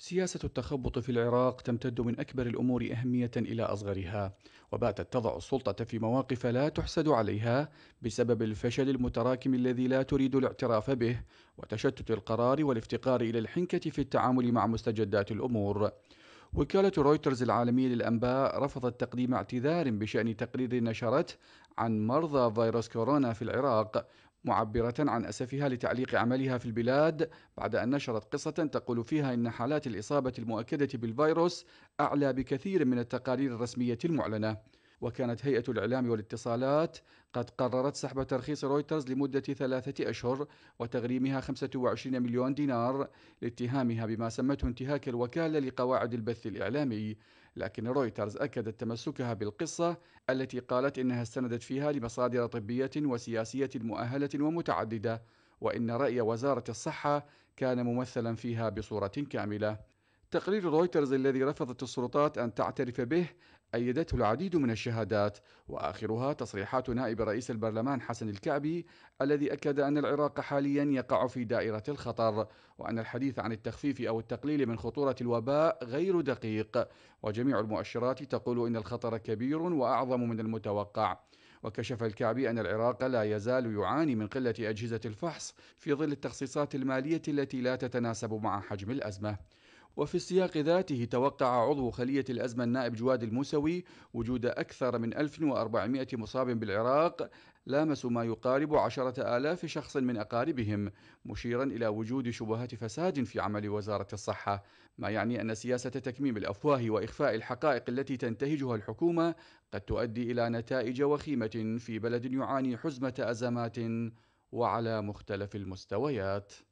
سياسة التخبط في العراق تمتد من أكبر الأمور أهمية إلى أصغرها، وباتت تضع السلطة في مواقف لا تحسد عليها بسبب الفشل المتراكم الذي لا تريد الاعتراف به، وتشتت القرار والافتقار إلى الحنكة في التعامل مع مستجدات الأمور. وكالة رويترز العالمية للأنباء رفضت تقديم اعتذار بشأن تقرير نشرته عن مرضى فيروس كورونا في العراق معبرة عن أسفها لتعليق عملها في البلاد بعد أن نشرت قصة تقول فيها إن حالات الإصابة المؤكدة بالفيروس أعلى بكثير من التقارير الرسمية المعلنة وكانت هيئة الإعلام والاتصالات قد قررت سحب ترخيص رويترز لمدة ثلاثة أشهر وتغريمها 25 مليون دينار لاتهامها بما سمته انتهاك الوكالة لقواعد البث الإعلامي لكن رويترز أكدت تمسكها بالقصة التي قالت إنها استندت فيها لمصادر طبية وسياسية مؤهلة ومتعددة وإن رأي وزارة الصحة كان ممثلا فيها بصورة كاملة تقرير رويترز الذي رفضت السلطات أن تعترف به أيدته العديد من الشهادات وآخرها تصريحات نائب رئيس البرلمان حسن الكعبي الذي أكد أن العراق حاليا يقع في دائرة الخطر وأن الحديث عن التخفيف أو التقليل من خطورة الوباء غير دقيق وجميع المؤشرات تقول أن الخطر كبير وأعظم من المتوقع وكشف الكعبي أن العراق لا يزال يعاني من قلة أجهزة الفحص في ظل التخصيصات المالية التي لا تتناسب مع حجم الأزمة وفي السياق ذاته توقع عضو خلية الأزمة النائب جواد الموسوي وجود أكثر من 1400 مصاب بالعراق لامسوا ما يقارب عشرة آلاف شخص من أقاربهم مشيرا إلى وجود شبهات فساد في عمل وزارة الصحة ما يعني أن سياسة تكميم الأفواه وإخفاء الحقائق التي تنتهجها الحكومة قد تؤدي إلى نتائج وخيمة في بلد يعاني حزمة أزمات وعلى مختلف المستويات